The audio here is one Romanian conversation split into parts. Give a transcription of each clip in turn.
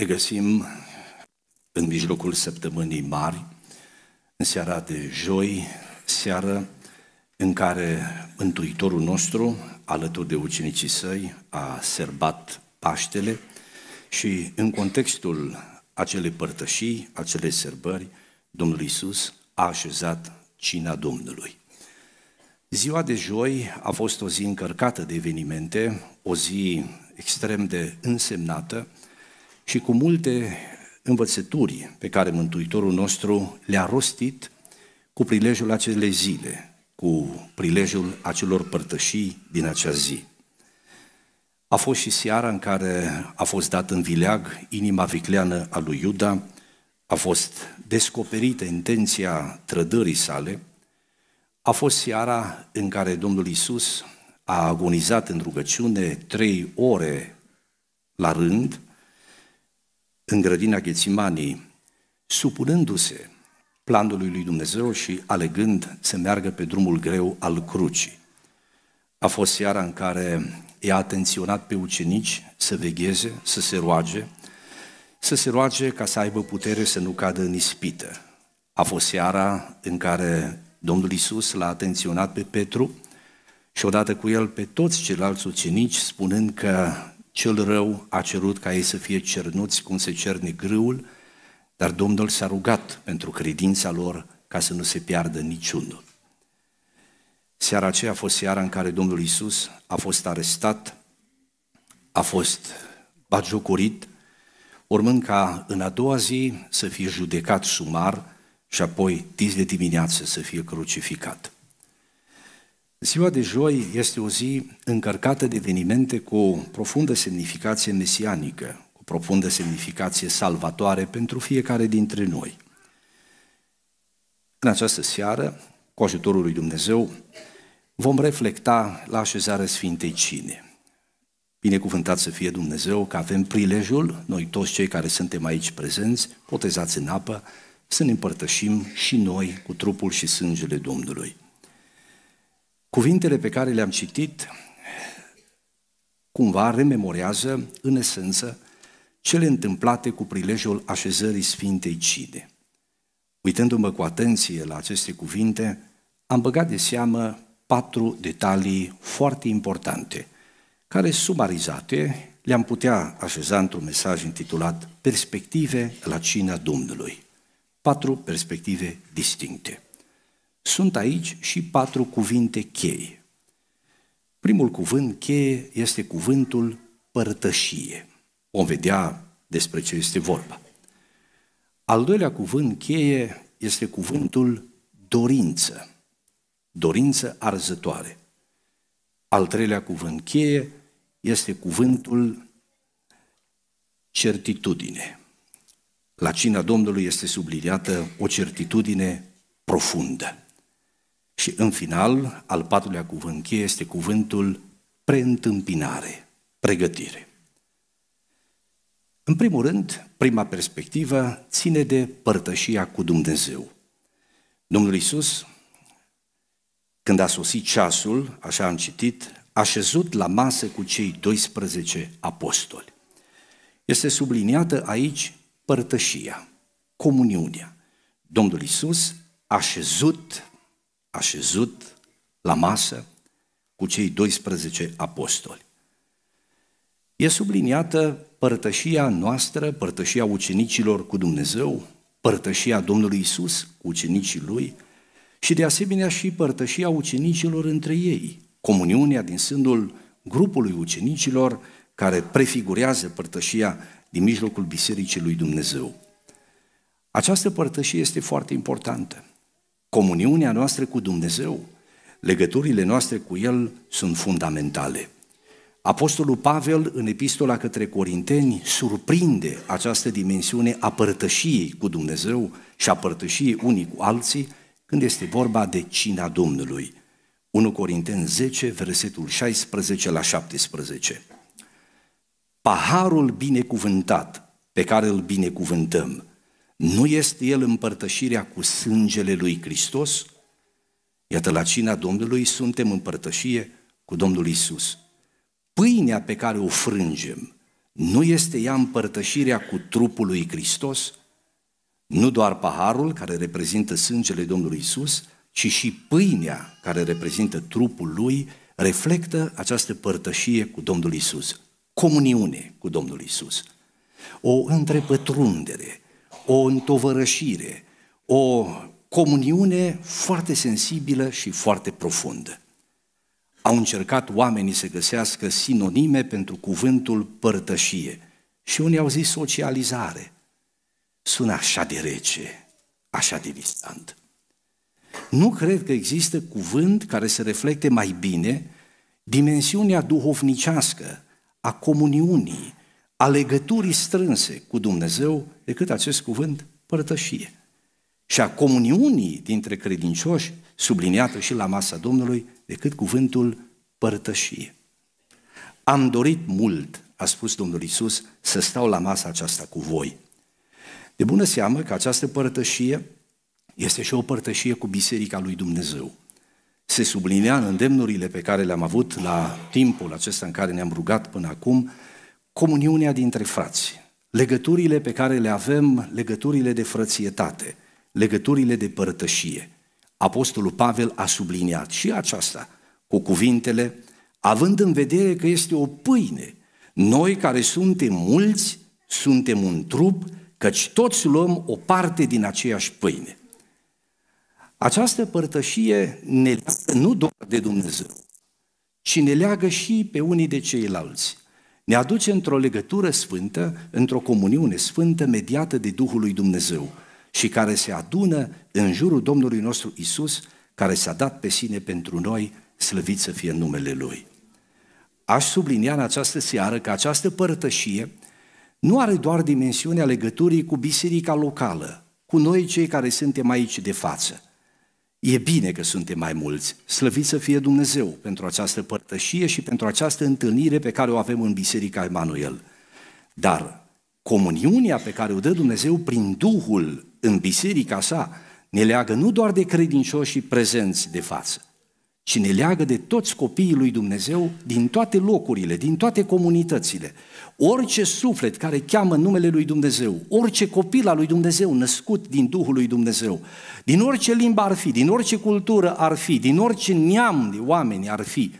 Ne găsim în mijlocul săptămânii mari, în seara de joi, seară în care Mântuitorul nostru, alături de ucenicii săi, a serbat Paștele și în contextul acelei părtășii, acelei serbări, Domnul Isus a așezat cina Domnului. Ziua de joi a fost o zi încărcată de evenimente, o zi extrem de însemnată, și cu multe învățături pe care Mântuitorul nostru le-a rostit cu prilejul acelei zile, cu prilejul acelor părtășii din acea zi. A fost și seara în care a fost dat în vileag inima vicleană a lui Iuda, a fost descoperită intenția trădării sale, a fost seara în care Domnul Isus a agonizat în rugăciune trei ore la rând, în grădina Ghețimanii, supunându-se planului lui Dumnezeu și alegând să meargă pe drumul greu al crucii. A fost seara în care i-a atenționat pe ucenici să vegheze, să se roage, să se roage ca să aibă putere să nu cadă în ispită. A fost seara în care Domnul Isus l-a atenționat pe Petru și odată cu el pe toți ceilalți ucenici, spunând că cel rău a cerut ca ei să fie cernuți cum se cerne grâul, dar Domnul s-a rugat pentru credința lor ca să nu se piardă niciunul. Seara aceea a fost seara în care Domnul Isus a fost arestat, a fost bagiocorit, urmând ca în a doua zi să fie judecat sumar și apoi, tis de dimineață, să fie crucificat. Ziua de joi este o zi încărcată de evenimente cu o profundă semnificație mesianică, cu o profundă semnificație salvatoare pentru fiecare dintre noi. În această seară, cu ajutorul lui Dumnezeu, vom reflecta la așezarea Sfintei Cine. Binecuvântat să fie Dumnezeu că avem prilejul, noi toți cei care suntem aici prezenți, potezați în apă, să ne împărtășim și noi cu trupul și sângele Domnului. Cuvintele pe care le-am citit cumva rememorează, în esență, cele întâmplate cu prilejul așezării Sfintei Cide. Uitându-mă cu atenție la aceste cuvinte, am băgat de seamă patru detalii foarte importante, care, sumarizate, le-am putea așeza într-un mesaj intitulat Perspective la cina Domnului. Patru perspective distincte. Sunt aici și patru cuvinte cheie. Primul cuvânt cheie este cuvântul părtășie. Vom vedea despre ce este vorba. Al doilea cuvânt cheie este cuvântul dorință. Dorință arzătoare. Al treilea cuvânt cheie este cuvântul certitudine. La cina Domnului este subliniată o certitudine profundă. Și în final, al patrulea cuvânt cheie este cuvântul preîntâmpinare, pregătire. În primul rând, prima perspectivă ține de părtășia cu Dumnezeu. Domnul Isus, când a sosit ceasul, așa am citit, a șezut la masă cu cei 12 apostoli. Este subliniată aici părtășia, comuniunea. Domnul Isus a șezut așezut la masă cu cei 12 apostoli. E subliniată părtășia noastră, părtășia ucenicilor cu Dumnezeu, părtășia Domnului Isus cu ucenicii Lui și de asemenea și părtășia ucenicilor între ei, comuniunea din sândul grupului ucenicilor care prefigurează părtășia din mijlocul Bisericii lui Dumnezeu. Această părtășie este foarte importantă. Comuniunea noastră cu Dumnezeu, legăturile noastre cu El sunt fundamentale. Apostolul Pavel, în epistola către Corinteni, surprinde această dimensiune a părtășiei cu Dumnezeu și a părtășiei unii cu alții când este vorba de cina Domnului. 1 Corinteni 10, versetul 16 la 17. Paharul binecuvântat pe care îl binecuvântăm nu este el împărtășirea cu sângele lui Hristos? Iată, la cina Domnului suntem împărtășie cu Domnul Isus. Pâinea pe care o frângem, nu este ea împărtășirea cu trupul lui Hristos? Nu doar paharul care reprezintă sângele Domnului Isus, ci și pâinea care reprezintă trupul lui reflectă această părtășie cu Domnul Isus, comuniune cu Domnul Isus. O întrepătrundere o întovărășire, o comuniune foarte sensibilă și foarte profundă. Au încercat oamenii să găsească sinonime pentru cuvântul părtășie și unii au zis socializare. Sună așa de rece, așa de distant. Nu cred că există cuvânt care să reflecte mai bine dimensiunea duhovnicească a comuniunii, a legăturii strânse cu Dumnezeu decât acest cuvânt părtășie. Și a comuniunii dintre credincioși, subliniată și la masa Domnului, decât cuvântul părtășie. Am dorit mult, a spus Domnul Isus, să stau la masa aceasta cu voi. De bună seamă că această părtășie este și o părtășie cu Biserica lui Dumnezeu. Se sublinea în îndemnurile pe care le-am avut la timpul acesta în care ne-am rugat până acum, comuniunea dintre frați, legăturile pe care le avem, legăturile de frățietate, legăturile de părtășie. Apostolul Pavel a subliniat și aceasta cu cuvintele, având în vedere că este o pâine, noi care suntem mulți, suntem un trup, căci toți luăm o parte din aceeași pâine. Această părtășie ne leagă nu doar de Dumnezeu, ci ne leagă și pe unii de ceilalți ne aduce într-o legătură sfântă, într-o comuniune sfântă mediată de Duhul lui Dumnezeu și care se adună în jurul Domnului nostru Isus, care s-a dat pe sine pentru noi, slăvit să fie numele Lui. Aș sublinia în această seară că această părtășie nu are doar dimensiunea legăturii cu biserica locală, cu noi cei care suntem aici de față, E bine că suntem mai mulți. Slăvit să fie Dumnezeu pentru această părtășie și pentru această întâlnire pe care o avem în Biserica Emanuel. Dar comuniunea pe care o dă Dumnezeu prin Duhul în biserica sa ne leagă nu doar de și prezenți de față, și ne leagă de toți copiii lui Dumnezeu din toate locurile, din toate comunitățile. Orice suflet care cheamă numele lui Dumnezeu, orice copil al lui Dumnezeu născut din Duhul lui Dumnezeu, din orice limbă ar fi, din orice cultură ar fi, din orice neam de oameni ar fi,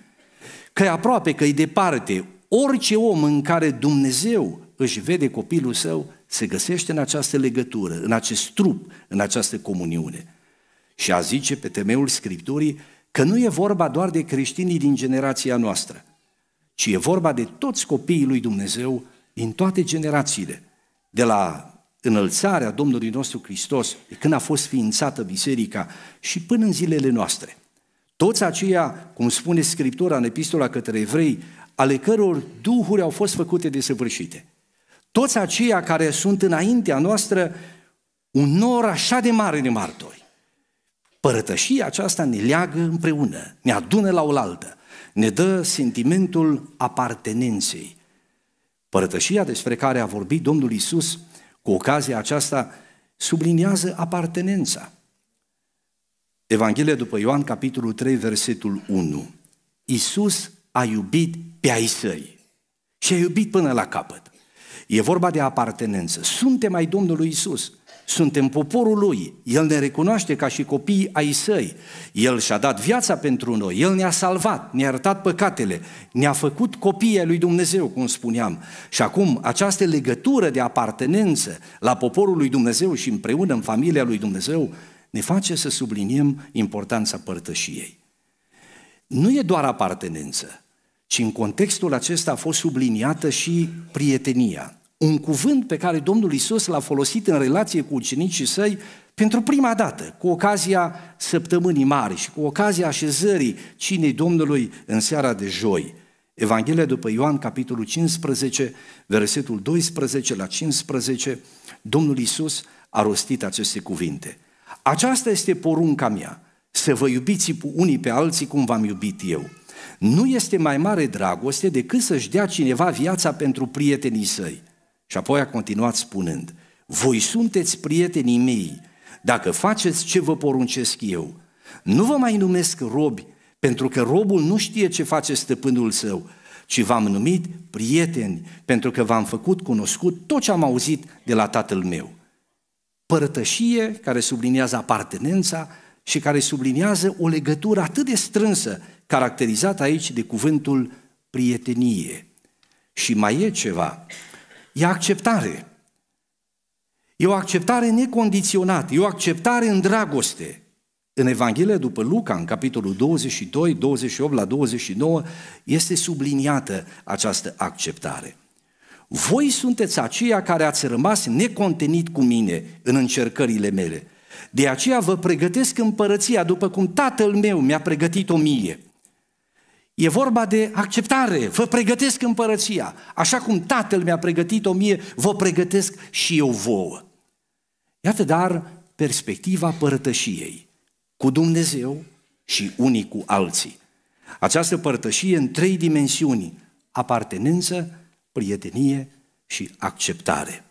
că e aproape, că e departe, orice om în care Dumnezeu își vede copilul său, se găsește în această legătură, în acest trup, în această comuniune. Și a zice pe temeul Scripturii, că nu e vorba doar de creștinii din generația noastră, ci e vorba de toți copiii lui Dumnezeu din toate generațiile, de la înălțarea Domnului nostru Hristos, de când a fost ființată biserica și până în zilele noastre. Toți aceia, cum spune Scriptura în epistola către evrei, ale căror duhuri au fost făcute de săvârșite. Toți aceia care sunt înaintea noastră un nor așa de mare de martori. Părătășia aceasta ne leagă împreună, ne adună la oaltă, ne dă sentimentul apartenenței. Părătășia despre care a vorbit Domnul Isus cu ocazia aceasta subliniază apartenența. Evanghelia după Ioan, capitolul 3, versetul 1. Isus a iubit pe ai săi și a iubit până la capăt. E vorba de apartenență. Suntem ai Domnului Isus. Suntem poporul lui. El ne recunoaște ca și copiii ai săi. El și-a dat viața pentru noi. El ne-a salvat, ne-a iertat păcatele, ne-a făcut copiii lui Dumnezeu, cum spuneam. Și acum, această legătură de apartenență la poporul lui Dumnezeu și împreună în familia lui Dumnezeu ne face să subliniem importanța părtășiei. Nu e doar apartenență, ci în contextul acesta a fost subliniată și prietenia un cuvânt pe care Domnul Isus l-a folosit în relație cu ucenicii săi pentru prima dată, cu ocazia săptămânii mari și cu ocazia așezării cinei Domnului în seara de joi. Evanghelia după Ioan, capitolul 15, versetul 12 la 15, Domnul Isus a rostit aceste cuvinte. Aceasta este porunca mea, să vă iubiți unii pe alții cum v-am iubit eu. Nu este mai mare dragoste decât să-și dea cineva viața pentru prietenii săi. Și apoi a continuat spunând, voi sunteți prietenii mei dacă faceți ce vă poruncesc eu. Nu vă mai numesc robi, pentru că robul nu știe ce face stăpânul său, ci v-am numit prieteni, pentru că v-am făcut cunoscut tot ce am auzit de la tatăl meu. Părtășie, care subliniază apartenența și care subliniază o legătură atât de strânsă, caracterizată aici de cuvântul prietenie. Și mai e ceva, e acceptare. E o acceptare necondiționată, e o acceptare în dragoste. În Evanghelia după Luca, în capitolul 22, 28 la 29, este subliniată această acceptare. Voi sunteți aceia care ați rămas necontenit cu mine în încercările mele. De aceea vă pregătesc împărăția, după cum tatăl meu mi-a pregătit o mie. E vorba de acceptare. Vă pregătesc împărăția. Așa cum Tatăl mi-a pregătit-o mie, vă pregătesc și eu vouă. Iată dar perspectiva părtășiei cu Dumnezeu și unii cu alții. Această părtășie în trei dimensiuni, apartenență, prietenie și acceptare.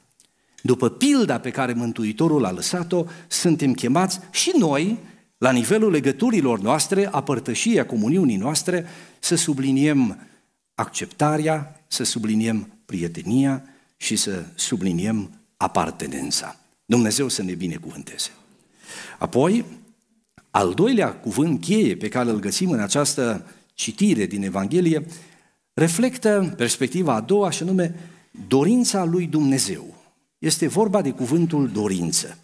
După pilda pe care Mântuitorul a lăsat-o, suntem chemați și noi la nivelul legăturilor noastre, a părtășii, a comuniunii noastre, să subliniem acceptarea, să subliniem prietenia și să subliniem apartenența. Dumnezeu să ne binecuvânteze. Apoi, al doilea cuvânt cheie pe care îl găsim în această citire din Evanghelie reflectă perspectiva a doua și anume dorința lui Dumnezeu. Este vorba de cuvântul dorință.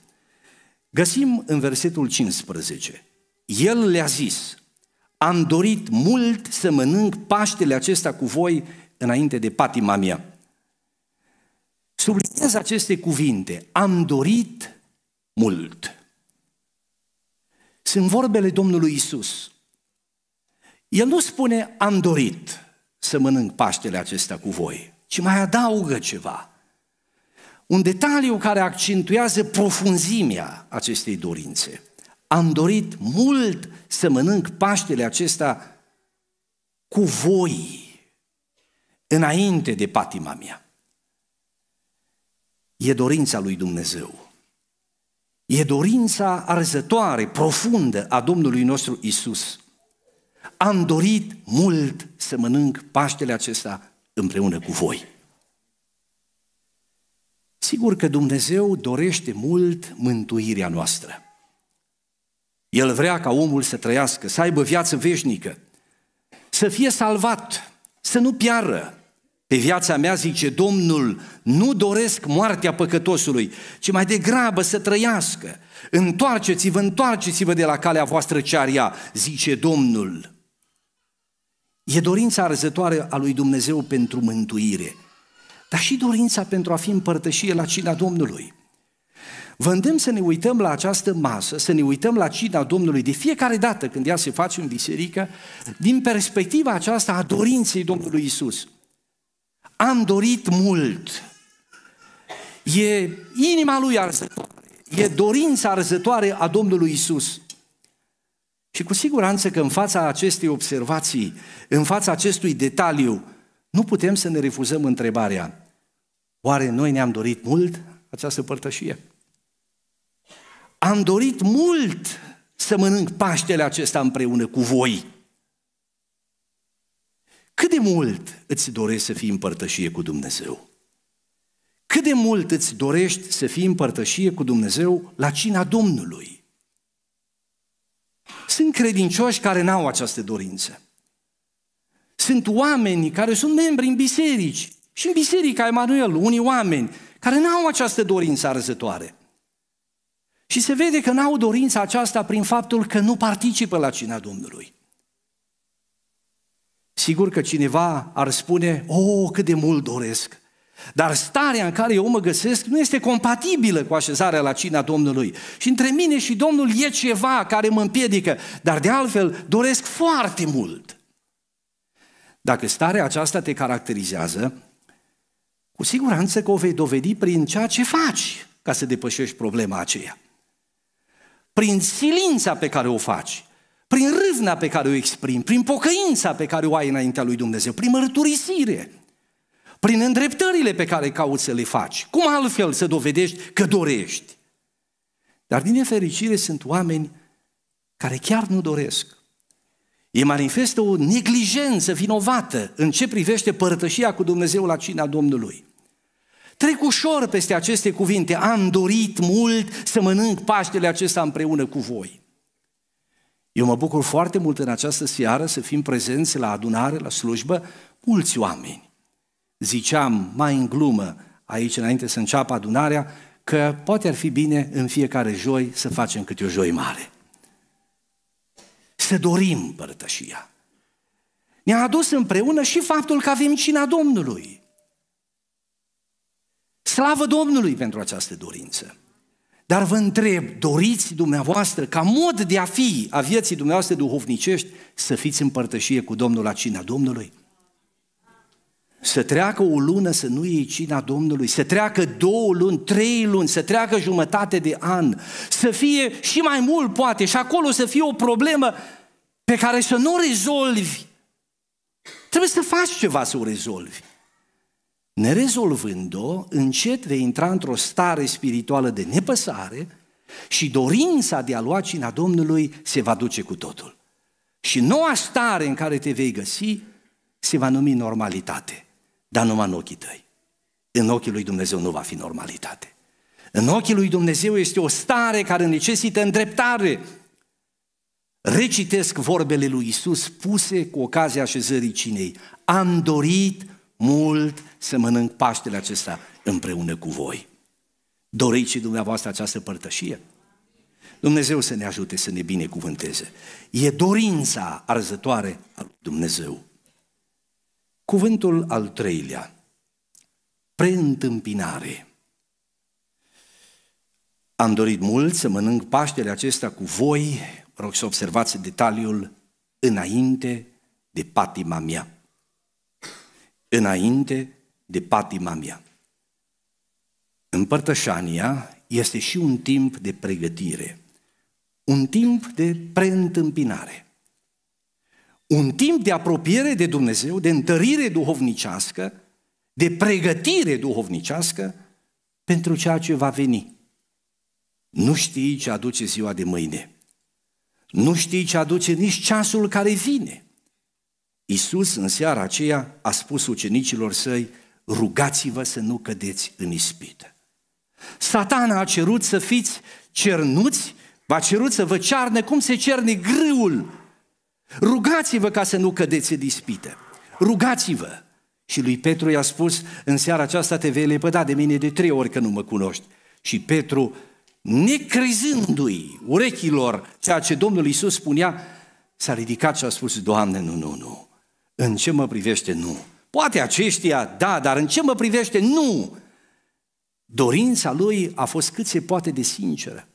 Găsim în versetul 15. El le-a zis, am dorit mult să mănânc Paștele acesta cu voi înainte de patima mea. Subliniez aceste cuvinte, am dorit mult. Sunt vorbele Domnului Isus. El nu spune, am dorit să mănânc Paștele acesta cu voi, ci mai adaugă ceva – un detaliu care accentuează profunzimea acestei dorințe. Am dorit mult să mănânc Paștele acesta cu voi, înainte de patima mea. E dorința lui Dumnezeu. E dorința arzătoare, profundă a Domnului nostru Isus. Am dorit mult să mănânc Paștele acesta împreună cu voi. Sigur că Dumnezeu dorește mult mântuirea noastră. El vrea ca omul să trăiască, să aibă viață veșnică, să fie salvat, să nu piară. Pe viața mea, zice Domnul, nu doresc moartea păcătosului, ci mai degrabă să trăiască. Întoarceți-vă, întoarceți-vă de la calea voastră cearia, zice Domnul. E dorința arzătoare a lui Dumnezeu pentru mântuire – dar și dorința pentru a fi împărtășie la cina Domnului. Vă îndemn să ne uităm la această masă, să ne uităm la cina Domnului de fiecare dată când ea se face în biserică, din perspectiva aceasta a dorinței Domnului Isus. Am dorit mult. E inima lui arzătoare, e dorința arzătoare a Domnului Isus. Și cu siguranță că în fața acestei observații, în fața acestui detaliu, nu putem să ne refuzăm întrebarea, oare noi ne-am dorit mult această părtășie? Am dorit mult să mănânc Paștele acesta împreună cu voi. Cât de mult îți dorești să fii în cu Dumnezeu? Cât de mult îți dorești să fii în cu Dumnezeu la cina Domnului? Sunt credincioși care n-au această dorință. Sunt oameni care sunt membri în biserici și în biserica Emanuel, unii oameni care n-au această dorință arzătoare. Și se vede că n-au dorința aceasta prin faptul că nu participă la cina Domnului. Sigur că cineva ar spune, o, oh, cât de mult doresc, dar starea în care eu mă găsesc nu este compatibilă cu așezarea la cina Domnului. Și între mine și Domnul e ceva care mă împiedică, dar de altfel doresc foarte mult. Dacă starea aceasta te caracterizează, cu siguranță că o vei dovedi prin ceea ce faci ca să depășești problema aceea. Prin silința pe care o faci, prin râvna pe care o exprimi, prin pocăința pe care o ai înaintea lui Dumnezeu, prin mărturisire, prin îndreptările pe care cauți să le faci. Cum altfel să dovedești că dorești? Dar din nefericire sunt oameni care chiar nu doresc. E manifestă o neglijență vinovată în ce privește părtășia cu Dumnezeu la cina Domnului. Trec ușor peste aceste cuvinte, am dorit mult să mănânc Paștele acesta împreună cu voi. Eu mă bucur foarte mult în această seară să fim prezenți la adunare, la slujbă, mulți oameni. Ziceam mai în glumă aici înainte să înceapă adunarea că poate ar fi bine în fiecare joi să facem câte o joi mare să dorim părtășia. Ne-a adus împreună și faptul că avem cina Domnului. Slavă Domnului pentru această dorință. Dar vă întreb, doriți dumneavoastră ca mod de a fi a vieții dumneavoastră duhovnicești să fiți în cu Domnul la cina Domnului? Să treacă o lună să nu iei cina Domnului, să treacă două luni, trei luni, să treacă jumătate de an, să fie și mai mult poate și acolo să fie o problemă pe care să nu o rezolvi. Trebuie să faci ceva să o rezolvi. Nerezolvând-o, încet vei intra într-o stare spirituală de nepăsare și dorința de a lua cina Domnului se va duce cu totul. Și noua stare în care te vei găsi se va numi normalitate dar numai în ochii tăi. În ochii lui Dumnezeu nu va fi normalitate. În ochii lui Dumnezeu este o stare care necesită îndreptare. Recitesc vorbele lui Isus puse cu ocazia așezării cinei. Am dorit mult să mănânc Paștele acesta împreună cu voi. Doriți și dumneavoastră această părtășie? Dumnezeu să ne ajute să ne binecuvânteze. E dorința arzătoare a lui Dumnezeu. Cuvântul al treilea, preîntâmpinare. Am dorit mult să mănânc Paștele acesta cu voi, rog să observați detaliul, înainte de patima mea. Înainte de patima mea. Împărtășania este și un timp de pregătire, un timp de preîntâmpinare un timp de apropiere de Dumnezeu, de întărire duhovnicească, de pregătire duhovnicească pentru ceea ce va veni. Nu știi ce aduce ziua de mâine. Nu știi ce aduce nici ceasul care vine. Iisus în seara aceea a spus ucenicilor săi, rugați-vă să nu cădeți în ispită. Satana a cerut să fiți cernuți, v-a cerut să vă cearne cum se cerne grâul Rugați-vă ca să nu cădeți în dispite. Rugați-vă. Și lui Petru i-a spus, în seara aceasta te vei lepăda de mine de trei ori că nu mă cunoști. Și Petru, necrezându-i urechilor ceea ce Domnul Iisus spunea, s-a ridicat și a spus, Doamne, nu, nu, nu, în ce mă privește, nu. Poate aceștia, da, dar în ce mă privește, nu. Dorința lui a fost cât se poate de sinceră.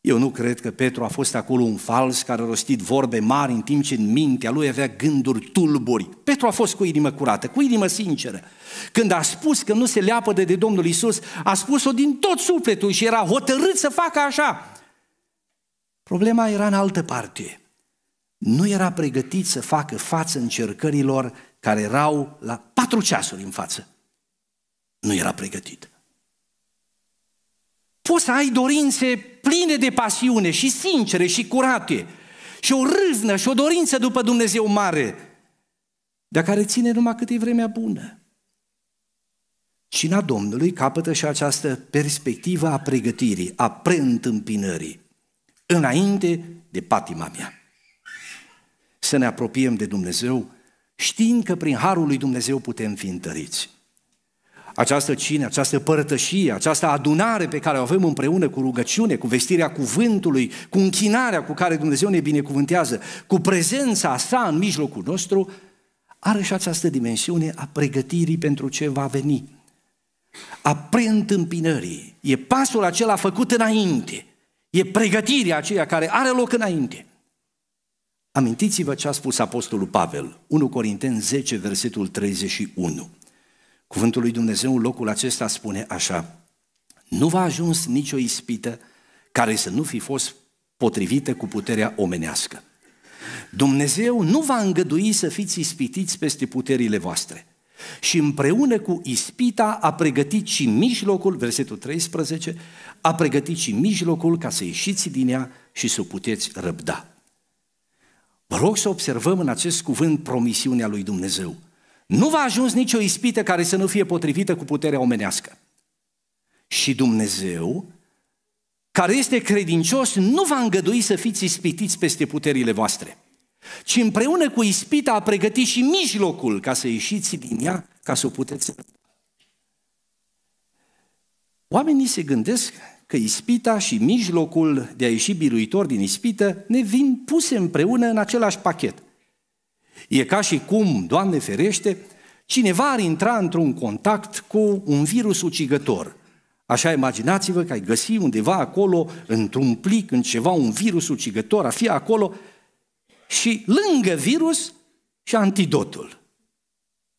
Eu nu cred că Petru a fost acolo un fals care a rostit vorbe mari în timp ce în mintea lui avea gânduri tulburi. Petru a fost cu inimă curată, cu inimă sinceră. Când a spus că nu se leapă de Domnul Isus, a spus-o din tot sufletul și era hotărât să facă așa. Problema era în altă parte. Nu era pregătit să facă față încercărilor care erau la patru ceasuri în față. Nu era pregătit poți să ai dorințe pline de pasiune și sincere și curate și o râznă și o dorință după Dumnezeu mare, dar care ține numai cât e vremea bună. Cina Domnului capătă și această perspectivă a pregătirii, a preîntâmpinării, înainte de patima mea. Să ne apropiem de Dumnezeu, știind că prin harul lui Dumnezeu putem fi întăriți această cine, această părtășie, această adunare pe care o avem împreună cu rugăciune, cu vestirea cuvântului, cu închinarea cu care Dumnezeu ne binecuvântează, cu prezența sa în mijlocul nostru, are și această dimensiune a pregătirii pentru ce va veni, a preîntâmpinării. E pasul acela făcut înainte, e pregătirea aceea care are loc înainte. Amintiți-vă ce a spus Apostolul Pavel, 1 Corinteni 10, versetul 31. Cuvântul lui Dumnezeu în locul acesta spune așa, nu v-a ajuns nicio ispită care să nu fi fost potrivită cu puterea omenească. Dumnezeu nu va îngădui să fiți ispitiți peste puterile voastre. Și împreună cu ispita a pregătit și mijlocul, versetul 13, a pregătit și mijlocul ca să ieșiți din ea și să o puteți răbda. Vă rog să observăm în acest cuvânt promisiunea lui Dumnezeu. Nu va ajuns nicio ispită care să nu fie potrivită cu puterea omenească. Și Dumnezeu, care este credincios, nu va îngădui să fiți ispitiți peste puterile voastre, ci împreună cu ispita a pregătit și mijlocul ca să ieșiți din ea, ca să o puteți Oamenii se gândesc că ispita și mijlocul de a ieși biruitor din ispită ne vin puse împreună în același pachet. E ca și cum, Doamne ferește, cineva ar intra într-un contact cu un virus ucigător. Așa imaginați-vă că ai găsi undeva acolo, într-un plic, în ceva, un virus ucigător, a fi acolo și lângă virus și antidotul.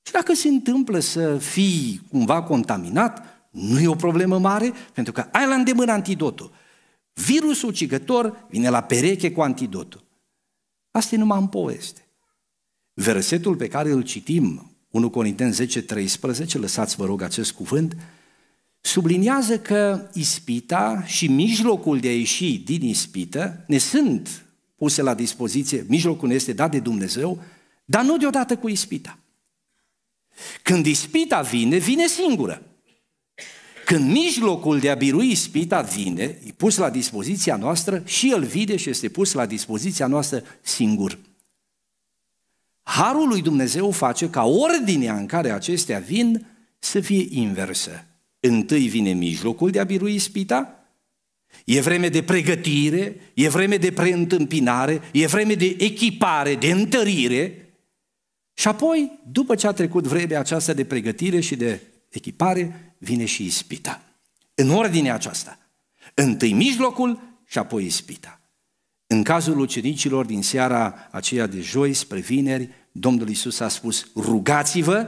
Și dacă se întâmplă să fii cumva contaminat, nu e o problemă mare, pentru că ai la îndemână antidotul. Virusul ucigător vine la pereche cu antidotul. Asta e numai în poveste. Versetul pe care îl citim, 1 Corinteni 10, 13, lăsați vă rog acest cuvânt, subliniază că ispita și mijlocul de a ieși din ispită ne sunt puse la dispoziție, mijlocul ne este dat de Dumnezeu, dar nu deodată cu ispita. Când ispita vine, vine singură. Când mijlocul de a birui ispita vine, e pus la dispoziția noastră și el vine și este pus la dispoziția noastră singur. Harul lui Dumnezeu face ca ordinea în care acestea vin să fie inversă. Întâi vine mijlocul de a birui ispita, e vreme de pregătire, e vreme de preîntâmpinare, e vreme de echipare, de întărire și apoi, după ce a trecut vremea aceasta de pregătire și de echipare, vine și ispita. În ordinea aceasta. Întâi mijlocul și apoi ispita. În cazul ucenicilor din seara aceea de joi spre vineri, Domnul Isus a spus, rugați-vă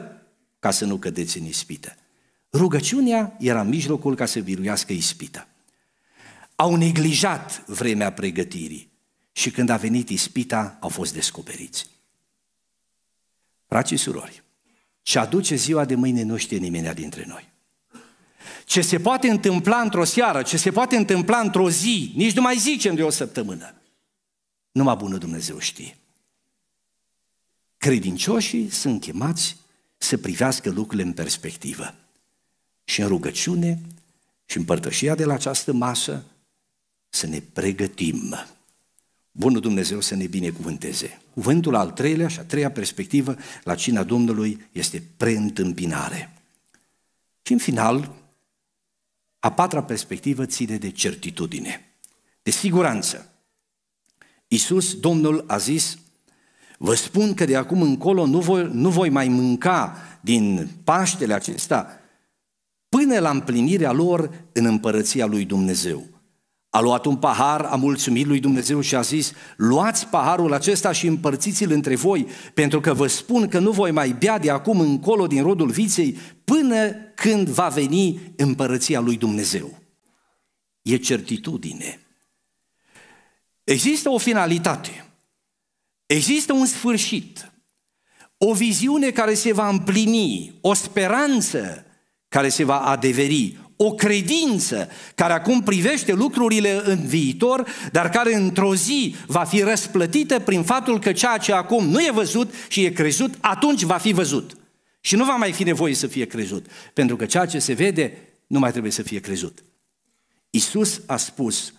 ca să nu cădeți în ispită. Rugăciunea era mijlocul ca să viruiască ispita. Au neglijat vremea pregătirii și când a venit ispita, au fost descoperiți. Frații și surori, ce aduce ziua de mâine nu știe nimeni dintre noi. Ce se poate întâmpla într-o seară, ce se poate întâmpla într-o zi, nici nu mai zicem de o săptămână. Numai bună Dumnezeu știe. Credincioșii sunt chemați să privească lucrurile în perspectivă. Și în rugăciune și în părtășia de la această masă să ne pregătim. Bunul Dumnezeu să ne binecuvânteze. Cuvântul al treilea și a treia perspectivă la cina Domnului este preîntâmpinare. Și în final, a patra perspectivă ține de certitudine, de siguranță. Iisus, Domnul, a zis, vă spun că de acum încolo nu voi, nu voi mai mânca din Paștele acesta până la împlinirea lor în împărăția lui Dumnezeu. A luat un pahar, a mulțumit lui Dumnezeu și a zis, luați paharul acesta și împărțiți-l între voi, pentru că vă spun că nu voi mai bea de acum încolo din rodul viței până când va veni împărăția lui Dumnezeu. E certitudine. Există o finalitate. Există un sfârșit. O viziune care se va împlini, o speranță care se va adeveri, o credință care acum privește lucrurile în viitor, dar care într-o zi va fi răsplătită prin faptul că ceea ce acum nu e văzut și e crezut, atunci va fi văzut. Și nu va mai fi nevoie să fie crezut, pentru că ceea ce se vede nu mai trebuie să fie crezut. Isus a spus,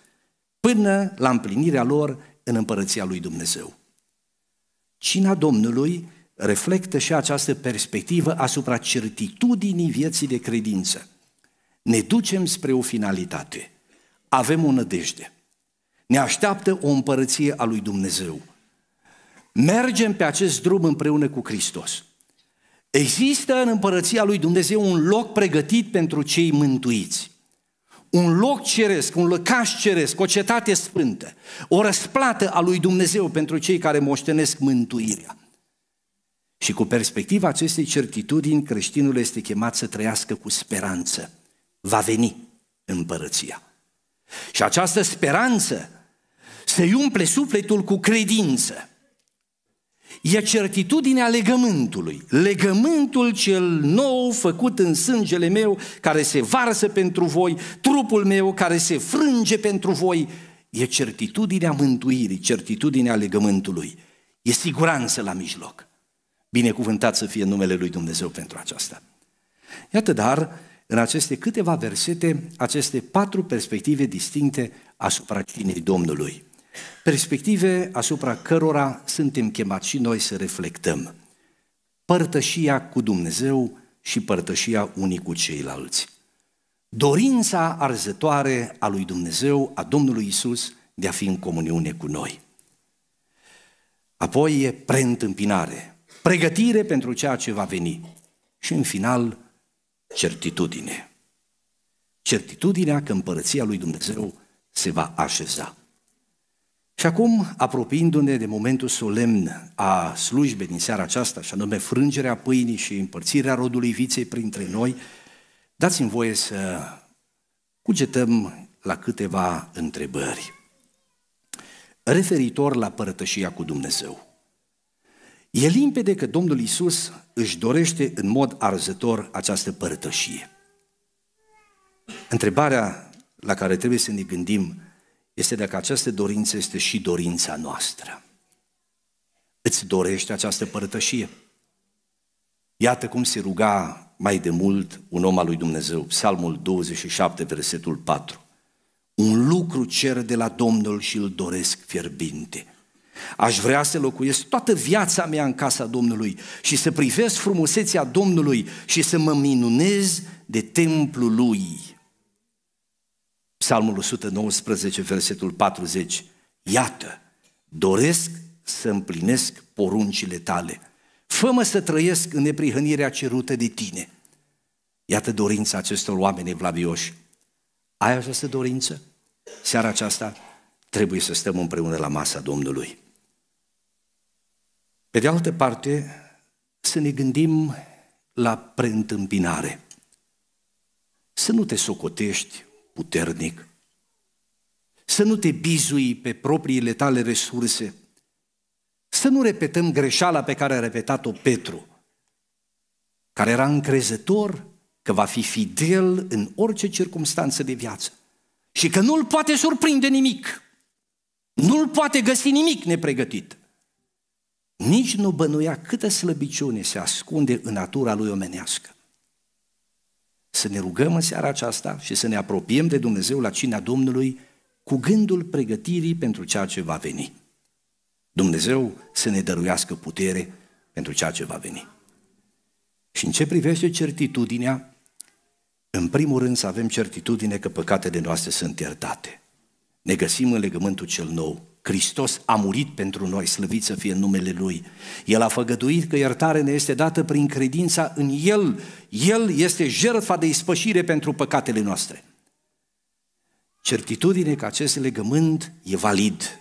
până la împlinirea lor în împărăția lui Dumnezeu. Cina Domnului reflectă și această perspectivă asupra certitudinii vieții de credință. Ne ducem spre o finalitate. Avem o nădejde. Ne așteaptă o împărăție a lui Dumnezeu. Mergem pe acest drum împreună cu Hristos. Există în împărăția lui Dumnezeu un loc pregătit pentru cei mântuiți un loc ceresc, un lăcaș ceresc, o cetate sfântă, o răsplată a lui Dumnezeu pentru cei care moștenesc mântuirea. Și cu perspectiva acestei certitudini, creștinul este chemat să trăiască cu speranță. Va veni împărăția. Și această speranță se umple sufletul cu credință e certitudinea legământului, legământul cel nou făcut în sângele meu, care se varsă pentru voi, trupul meu care se frânge pentru voi, e certitudinea mântuirii, certitudinea legământului, e siguranță la mijloc. Binecuvântat să fie numele lui Dumnezeu pentru aceasta. Iată dar, în aceste câteva versete, aceste patru perspective distincte asupra cinei Domnului. Perspective asupra cărora suntem chemați și noi să reflectăm. Părtășia cu Dumnezeu și părtășia unii cu ceilalți. Dorința arzătoare a lui Dumnezeu, a Domnului Isus, de a fi în comuniune cu noi. Apoi e preîntâmpinare, pregătire pentru ceea ce va veni. Și în final, certitudine. Certitudinea că împărăția lui Dumnezeu se va așeza. Și acum, apropiindu-ne de momentul solemn a slujbei din seara aceasta, și anume frângerea pâinii și împărțirea rodului viței printre noi, dați-mi voie să cugetăm la câteva întrebări. Referitor la părătășia cu Dumnezeu. E limpede că Domnul Isus își dorește în mod arzător această părătășie. Întrebarea la care trebuie să ne gândim este dacă această dorință este și dorința noastră. Îți dorești această părtășie? Iată cum se ruga mai de mult un om al lui Dumnezeu, Psalmul 27, versetul 4. Un lucru cer de la Domnul și îl doresc fierbinte. Aș vrea să locuiesc toată viața mea în casa Domnului și să privesc frumusețea Domnului și să mă minunez de templul lui. Psalmul 119, versetul 40. Iată, doresc să împlinesc poruncile tale. Fă-mă să trăiesc în neprihănirea cerută de tine. Iată dorința acestor oameni evlavioși. Ai această dorință? Seara aceasta trebuie să stăm împreună la masa Domnului. Pe de altă parte, să ne gândim la preîntâmpinare. Să nu te socotești puternic. Să nu te bizui pe propriile tale resurse. Să nu repetăm greșeala pe care a repetat-o Petru, care era încrezător că va fi fidel în orice circunstanță de viață și că nu-l poate surprinde nimic, nu-l poate găsi nimic nepregătit. Nici nu bănuia câtă slăbiciune se ascunde în natura lui omenească să ne rugăm în seara aceasta și să ne apropiem de Dumnezeu la cina Domnului cu gândul pregătirii pentru ceea ce va veni. Dumnezeu să ne dăruiască putere pentru ceea ce va veni. Și în ce privește certitudinea, în primul rând să avem certitudine că păcatele noastre sunt iertate. Ne găsim în legământul cel nou, Hristos a murit pentru noi, slăvit să fie numele Lui. El a făgăduit că iertare ne este dată prin credința în El. El este jertfa de ispășire pentru păcatele noastre. Certitudine că acest legământ e valid.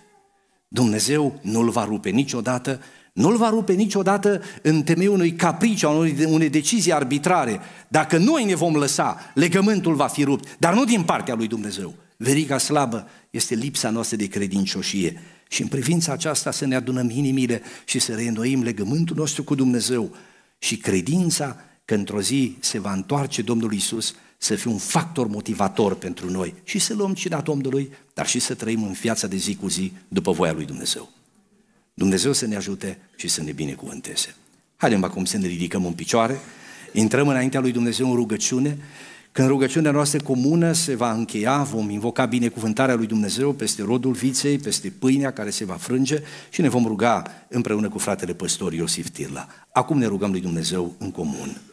Dumnezeu nu-l va rupe niciodată, nu-l va rupe niciodată în temeiul unui capriciu, al unei decizii arbitrare. Dacă noi ne vom lăsa, legământul va fi rupt, dar nu din partea lui Dumnezeu Veriga slabă este lipsa noastră de credincioșie. Și în privința aceasta să ne adunăm inimile și să reînnoim legământul nostru cu Dumnezeu și credința că într-o zi se va întoarce Domnul Isus să fie un factor motivator pentru noi și să luăm cina Domnului, dar și să trăim în viața de zi cu zi după voia lui Dumnezeu. Dumnezeu să ne ajute și să ne binecuvânteze. Haideți acum să ne ridicăm în picioare, intrăm înaintea lui Dumnezeu în rugăciune când rugăciunea noastră comună se va încheia, vom invoca binecuvântarea lui Dumnezeu peste rodul viței, peste pâinea care se va frânge și ne vom ruga împreună cu fratele păstor Iosif Tirla. Acum ne rugăm lui Dumnezeu în comun.